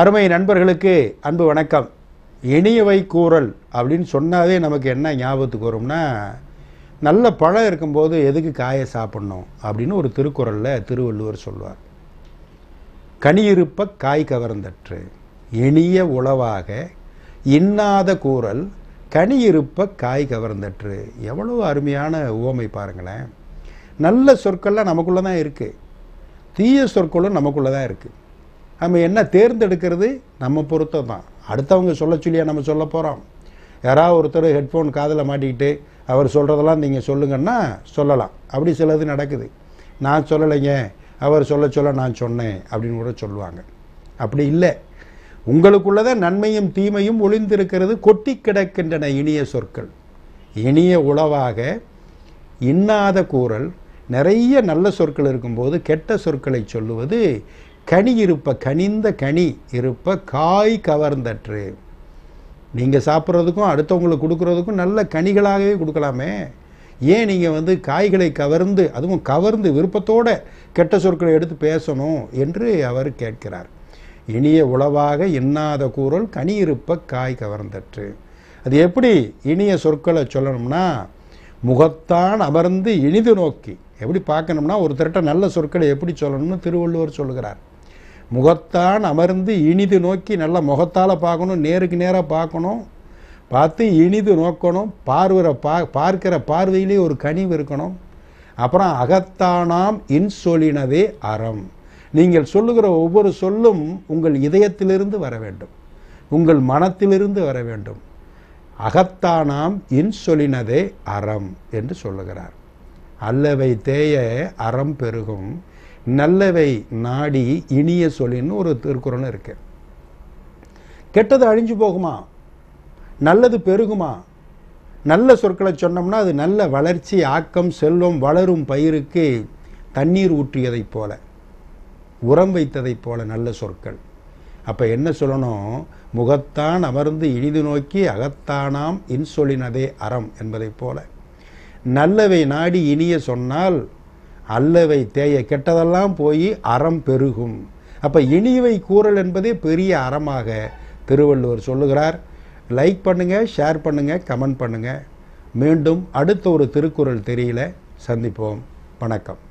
அருமை நண்பர்களுக்கு அன்பு வணக்கம் இனியவை கூறல் அப்படின்னு சொன்னாவே நமக்கு என்ன ஞாபகத்துக்கு வரும்னா நல்ல பழம் இருக்கும்போது எதுக்கு காயை சாப்பிட்ணும் அப்படின்னு ஒரு திருக்குறளில் திருவள்ளுவர் சொல்வார் கனியிருப்ப காய் கவர்ந்தற்று இனிய உளவாக இன்னாத கூறல் கனியிருப்ப காய் கவர்ந்தற்று எவ்வளோ அருமையான உவமை பாருங்களேன் நல்ல சொற்கள்லாம் நமக்குள்ளே தான் இருக்குது தீய சொற்களும் நமக்குள்ளே தான் இருக்குது நம்ம என்ன தேர்ந்தெடுக்கிறது நம்ம பொறுத்த தான் அடுத்தவங்க சொல்ல சொல்லியா நம்ம சொல்ல போகிறோம் யாராவது ஒருத்தர் ஹெட்ஃபோன் காதில் மாட்டிக்கிட்டு அவர் சொல்கிறதெல்லாம் நீங்கள் சொல்லுங்கன்னா சொல்லலாம் அப்படி சிலது நடக்குது நான் சொல்லலைங்க அவர் சொல்ல சொல்ல நான் சொன்னேன் அப்படின்னு கூட சொல்லுவாங்க அப்படி இல்லை உங்களுக்குள்ளதே நன்மையும் தீமையும் ஒளிந்திருக்கிறது கொட்டி கிடக்கின்றன இனிய சொற்கள் இனிய உளவாக இன்னாத கூறல் நிறைய நல்ல சொற்கள் இருக்கும்போது கெட்ட சொற்களை சொல்லுவது கனி இருப்ப கனிந்த கனி இருப்ப காய் கவர்ந்தற்று நீங்கள் சாப்பிட்றதுக்கும் அடுத்தவங்களுக்கு கொடுக்குறதுக்கும் நல்ல கனிகளாகவே கொடுக்கலாமே ஏன் நீங்கள் வந்து காய்களை கவர்ந்து அதுவும் கவர்ந்து விருப்பத்தோடு கெட்ட சொற்களை எடுத்து பேசணும் என்று அவர் கேட்கிறார் இனிய உளவாக இன்னாத கூறல் கனி இருப்ப காய் கவர்ந்தற்று அது எப்படி இனிய சொற்களை சொல்லணும்னா முகத்தான் அமர்ந்து இனிது நோக்கி எப்படி பார்க்கணும்னா ஒரு திருட்ட நல்ல சொற்களை எப்படி சொல்லணும்னு திருவள்ளுவர் சொல்கிறார் முகத்தான் அமர்ந்து இனிது நோக்கி நல்ல முகத்தால் பார்க்கணும் நேருக்கு நேராக பார்க்கணும் பார்த்து இனிது நோக்கணும் பார்வர பா பார்க்கிற பார்வையிலே ஒரு கனிவு இருக்கணும் அப்புறம் அகத்தானாம் இன்சொலினவே அறம் நீங்கள் சொல்லுகிற ஒவ்வொரு சொல்லும் உங்கள் இதயத்திலிருந்து வர வேண்டும் உங்கள் மனத்திலிருந்து வர வேண்டும் அகத்தானாம் இன்சொலினதே அறம் என்று சொல்லுகிறார் அல்லவை தேய அறம் பெருகும் நல்லவை நாடி இனிய சொல்லின்னு ஒரு திருக்குறள் இருக்கு கெட்டது அழிஞ்சு போகுமா நல்லது பெருகுமா நல்ல சொற்களை சொன்னோம்னா அது நல்ல வளர்ச்சி ஆக்கம் செல்வம் வளரும் பயிருக்கு தண்ணீர் ஊற்றியதைப் போல உரம் வைத்ததைப் போல நல்ல சொற்கள் அப்போ என்ன சொல்லணும் முகத்தான் அமர்ந்து இனிது நோக்கி அகத்தானாம் இன்சொலினதே அறம் என்பதைப் போல நல்லவை நாடி இனிய சொன்னால் அல்லவை தேய கெட்டதெல்லாம் போய் அறம் பெருகும் அப்போ இனியவை கூறல் என்பதே பெரிய அறமாக திருவள்ளுவர் சொல்லுகிறார் லைக் பண்ணுங்கள் ஷேர் பண்ணுங்கள் கமெண்ட் பண்ணுங்கள் மீண்டும் அடுத்த ஒரு திருக்குறள் தெரியல சந்திப்போம் வணக்கம்